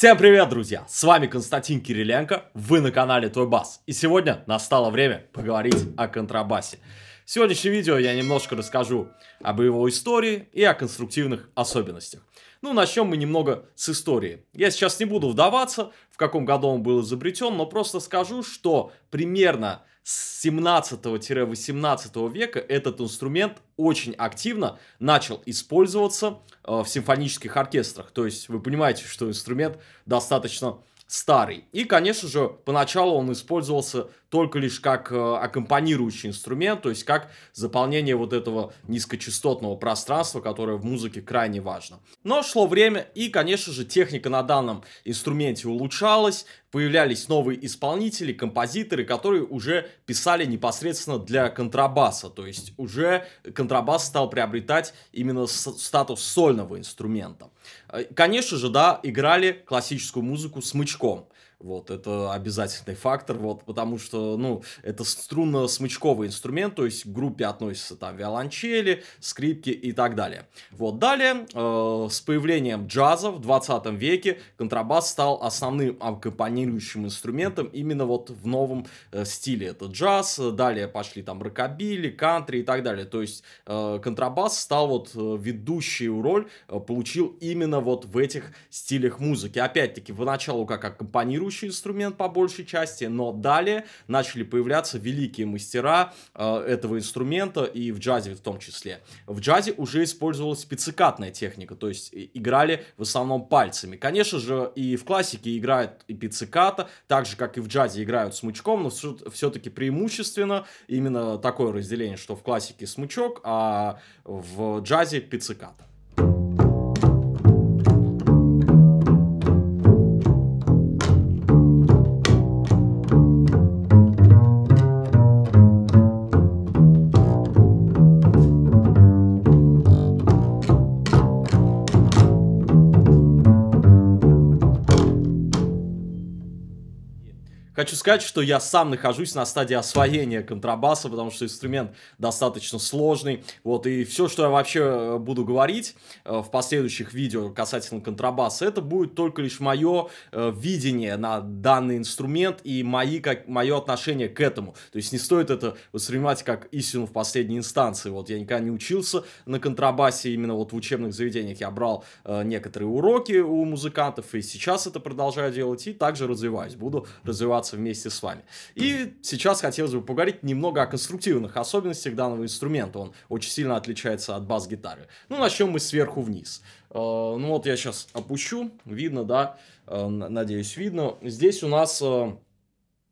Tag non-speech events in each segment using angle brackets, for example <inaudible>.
Всем привет, друзья! С вами Константин Кириленко, вы на канале Твой Бас, И сегодня настало время поговорить о контрабасе. В сегодняшнем видео я немножко расскажу об его истории и о конструктивных особенностях. Ну, начнем мы немного с истории. Я сейчас не буду вдаваться, в каком году он был изобретен, но просто скажу, что примерно с 17-18 века этот инструмент очень активно начал использоваться э, в симфонических оркестрах. То есть вы понимаете, что инструмент достаточно старый. И, конечно же, поначалу он использовался только лишь как э, аккомпанирующий инструмент, то есть как заполнение вот этого низкочастотного пространства, которое в музыке крайне важно. Но шло время, и, конечно же, техника на данном инструменте улучшалась, появлялись новые исполнители, композиторы, которые уже писали непосредственно для контрабаса, то есть уже контрабас стал приобретать именно статус сольного инструмента. Э, конечно же, да, играли классическую музыку смычком. Вот, это обязательный фактор, вот, потому что, ну, это струнно-смычковый инструмент, то есть к группе относятся там виолончели, скрипки и так далее. Вот, далее, э, с появлением джаза в 20 веке контрабас стал основным аккомпанирующим инструментом именно вот в новом э, стиле. Это джаз, далее пошли там рокобили, кантри и так далее. То есть э, контрабас стал вот э, ведущую роль, э, получил именно вот в этих стилях музыки. Опять-таки, поначалу как аккомпанирующий ведущий инструмент по большей части, но далее начали появляться великие мастера э, этого инструмента и в джазе в том числе. В джазе уже использовалась пиццикатная техника, то есть играли в основном пальцами. Конечно же, и в классике играют и пицциката, так же, как и в джазе играют смычком, но все-таки преимущественно именно такое разделение, что в классике смычок, а в джазе пицциката. Хочу сказать, что я сам нахожусь на стадии освоения контрабаса, потому что инструмент достаточно сложный. Вот, и все, что я вообще э, буду говорить э, в последующих видео касательно контрабаса, это будет только лишь мое э, видение на данный инструмент и мои, как, мое отношение к этому. То есть не стоит это воспринимать как истину в последней инстанции. Вот я никогда не учился на контрабасе, именно вот в учебных заведениях я брал некоторые уроки у музыкантов, и сейчас это продолжаю делать, и также развиваюсь, буду развиваться развиваться вместе с вами. И сейчас хотелось бы поговорить немного о конструктивных особенностях данного инструмента. Он очень сильно отличается от бас-гитары. Ну, начнем мы сверху вниз. Э, ну вот я сейчас опущу, видно, да, э, надеюсь, видно. Здесь у нас э,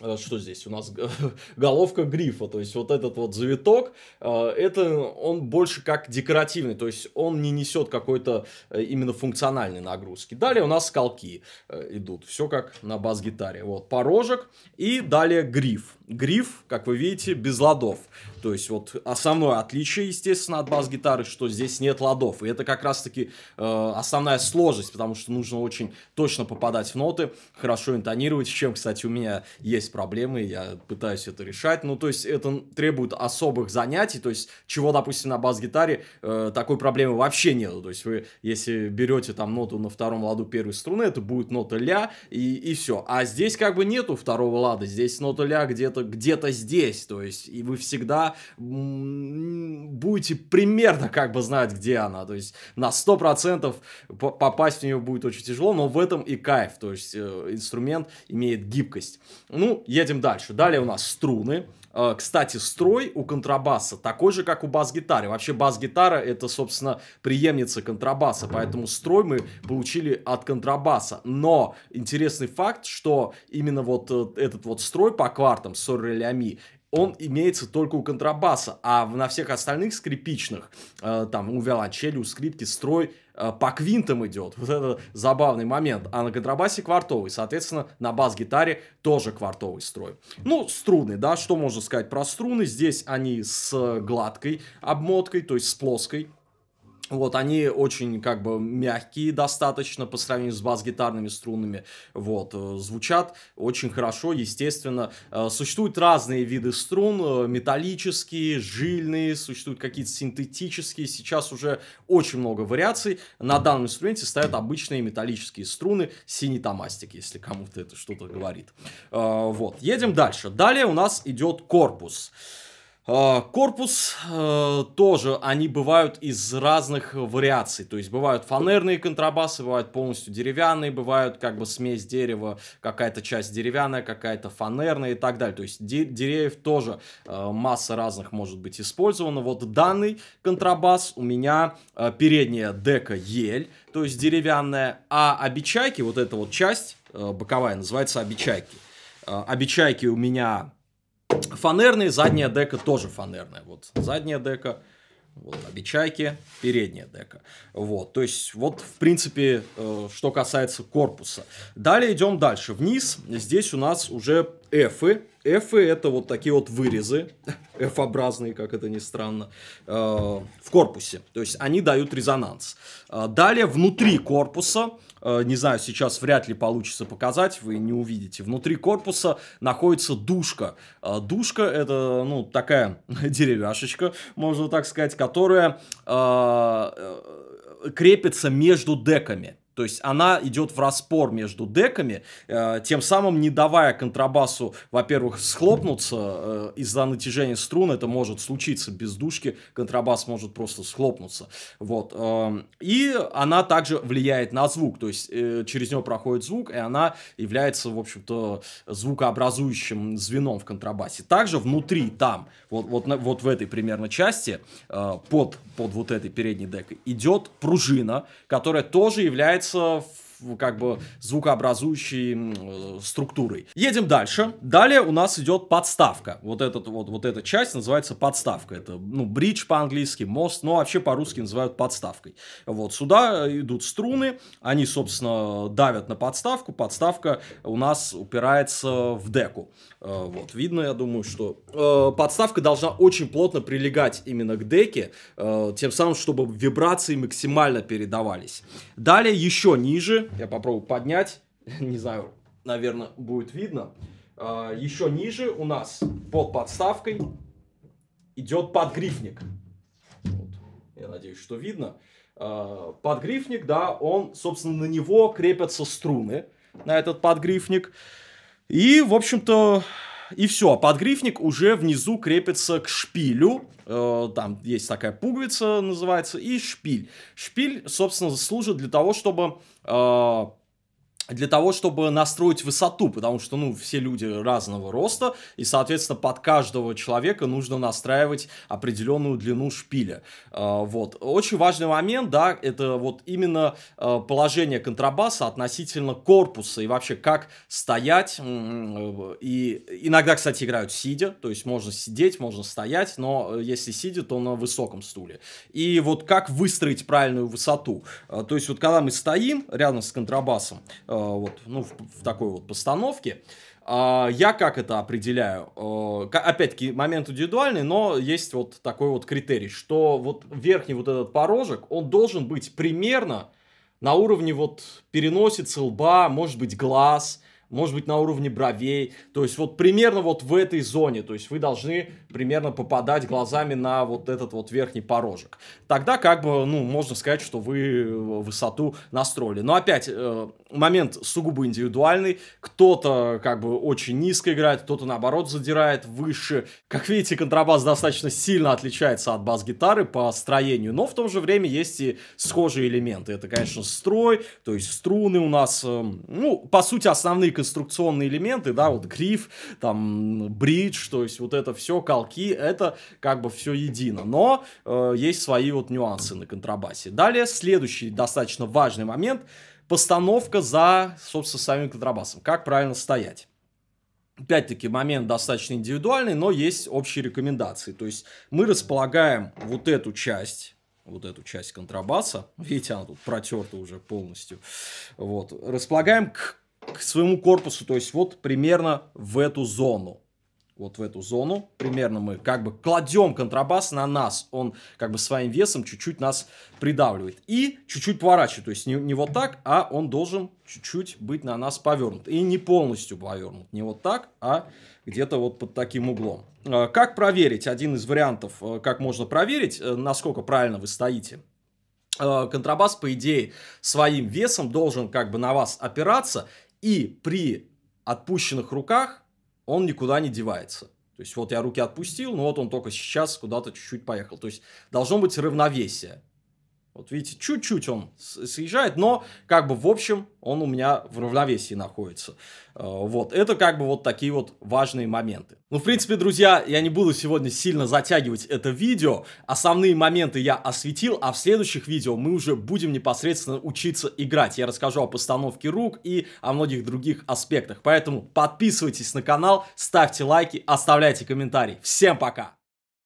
Э, что здесь у нас <laughs> головка грифа, то есть вот этот вот завиток, э, это он больше как декоративный, то есть он не несет какой-то э, именно функциональной нагрузки. Далее у нас скалки идут, все как на бас-гитаре, вот порожек и далее гриф. Гриф, как вы видите, без ладов, то есть вот основное отличие, естественно, от бас-гитары, что здесь нет ладов, и это как раз-таки основная сложность, потому что нужно очень точно попадать в ноты, хорошо интонировать, с чем, кстати, у меня есть есть проблемы, я пытаюсь это решать. Ну, то есть это требует особых занятий, то есть чего, допустим, на бас-гитаре э, такой проблемы вообще нет, То есть вы, если берете там ноту на втором ладу первой струны, это будет нота ля и, и все. А здесь как бы нету второго лада, здесь нота ля где-то где здесь, то есть и вы всегда будете примерно как бы знать, где она. То есть на 100% попасть в нее будет очень тяжело, но в этом и кайф, то есть э, инструмент имеет гибкость. Ну, едем дальше. Далее у нас струны. Э, кстати, строй у контрабаса такой же, как у бас-гитары. Вообще бас-гитара это, собственно, преемница контрабаса, поэтому строй мы получили от контрабаса. Но интересный факт, что именно вот э, этот вот строй по квартам, соррелями, он имеется только у контрабаса, а на всех остальных скрипичных, э, там, у виолончели, у скрипки, строй Э, по квинтам идет. Вот это забавный момент. А на контрабасе квартовый. Соответственно, на бас-гитаре тоже квартовый строй. Ну, струны, да, что можно сказать про струны? Здесь они с гладкой обмоткой, то есть с плоской вот, они очень, как бы, мягкие достаточно по сравнению с бас-гитарными струнами, вот, э, звучат очень хорошо, естественно. Э, существуют разные виды струн, э, металлические, жильные, существуют какие-то синтетические, сейчас уже очень много вариаций. На данном инструменте стоят обычные металлические струны, синий томастик, если кому-то это что-то говорит. Вот, едем дальше. Далее у нас идет корпус. Корпус. А, корпус э, тоже, они бывают из разных вариаций, то есть бывают фанерные контрабасы, бывают полностью деревянные, бывают как бы смесь дерева, какая-то часть деревянная, какая-то фанерная и так далее, то есть деревьев тоже э, масса разных может быть использована. Вот данный контрабас у меня э, передняя дека ель, то есть деревянная, а обечайки, вот эта вот часть боковая называется обечайки. Обечайки у меня фанерные, задняя дека тоже фанерная. Вот задняя дека, вот обечайки, передняя дека. Вот, то есть, вот, в принципе, э, что касается корпуса. Далее идем дальше. Вниз, здесь у нас уже F, F это вот такие вот вырезы, <laughs> F-образные, как это ни странно, э, в корпусе. То есть они дают резонанс. Э, далее внутри корпуса, э, не знаю, сейчас вряд ли получится показать, вы не увидите. Внутри корпуса находится душка. душка это, ну, такая <laughs> деревяшечка, можно так сказать, которая крепится между деками. То есть она идет в распор между деками, э, тем самым не давая контрабасу, во-первых, схлопнуться э, из-за натяжения струн, это может случиться без душки, контрабас может просто схлопнуться. Вот. Э, и она также влияет на звук, то есть э, через нее проходит звук, и она является, в общем-то, звукообразующим звеном в контрабасе. Также внутри там, вот, вот, вот в этой примерно части, э, под, под вот этой передней декой, идет пружина, которая тоже является of как бы звукообразующей э, структурой. Едем дальше. Далее у нас идет подставка. Вот, этот, вот, вот эта часть называется подставка. Это, ну, бридж по-английски, мост, но ну, а вообще по-русски называют подставкой. Вот сюда э, идут струны, они, собственно, давят на подставку. Подставка у нас упирается в деку. Э, вот, видно, я думаю, что э, подставка должна очень плотно прилегать именно к деке, э, тем самым, чтобы вибрации максимально передавались. Далее еще ниже я попробую поднять. <laughs> Не знаю, наверное, будет видно. А, Еще ниже у нас под подставкой идет подгрифник. Вот. Я надеюсь, что видно. А, подгрифник, да, он, собственно, на него крепятся струны, на этот подгрифник. И, в общем-то, и все, подгрифник уже внизу крепится к шпилю. Э, там есть такая пуговица, называется, и шпиль. Шпиль, собственно, служит для того, чтобы э, для того, чтобы настроить высоту, потому что, ну, все люди разного роста, и, соответственно, под каждого человека нужно настраивать определенную длину шпиля. А, вот. Очень важный момент, да, это вот именно а, положение контрабаса относительно корпуса и вообще как стоять. Э, и иногда, кстати, играют сидя, то есть можно сидеть, можно стоять, но э, если сидя, то на высоком стуле. И вот как выстроить правильную высоту. А, то есть вот когда мы стоим рядом с контрабасом, а, вот, ну, в, в такой вот постановке. А, я как это определяю? Э, опять-таки, момент индивидуальный, но есть вот такой вот критерий, что вот верхний вот этот порожек, он должен быть примерно на уровне вот переносицы лба, может быть, глаз, может быть, на уровне бровей. То есть вот примерно вот в этой зоне. То есть вы должны примерно попадать глазами на вот этот вот верхний порожек. Тогда как бы, ну, можно сказать, что вы э, высоту настроили. Но опять, э, момент сугубо индивидуальный. Кто-то как бы очень низко играет, кто-то наоборот задирает выше. Как видите, контрабас достаточно сильно отличается от бас-гитары по строению, но в том же время есть и схожие элементы. Это, конечно, строй, то есть струны у нас, эм, ну, по сути, основные конструкционные элементы, да, вот гриф, там, бридж, то есть вот это все, колки, это как бы все едино. Но э, есть свои вот нюансы на контрабасе. Далее, следующий достаточно важный момент – постановка за, собственно, самим контрабасом. Как правильно стоять. Опять-таки, момент достаточно индивидуальный, но есть общие рекомендации. То есть, мы располагаем вот эту часть вот эту часть контрабаса, <laughs> видите, она тут протерта уже полностью, вот, располагаем к, к своему корпусу, то есть вот примерно в эту зону, вот в эту зону. Примерно мы как бы кладем контрабас на нас. Он как бы своим весом чуть-чуть нас придавливает. И чуть-чуть поворачивает. То есть не, не вот так, а он должен чуть-чуть быть на нас повернут. И не полностью повернут. Не вот так, а где-то вот под таким углом. А, как проверить? Один из вариантов, э, как можно проверить, э, насколько правильно вы стоите э, контрабас, по идее, своим весом должен как бы на вас опираться, и при отпущенных руках он никуда не девается. То есть вот я руки отпустил, но вот он только сейчас куда-то чуть-чуть поехал. То есть должно быть равновесие вот видите, чуть-чуть он съезжает, но как бы в общем он у меня в равновесии находится. Э, вот, это как бы вот такие вот важные моменты. Ну, в принципе, друзья, я не буду сегодня сильно затягивать это видео. Основные моменты я осветил, а в следующих видео мы уже будем непосредственно учиться играть. Я расскажу о постановке рук и о многих других аспектах. Поэтому подписывайтесь на канал, ставьте лайки, оставляйте комментарии. Всем пока!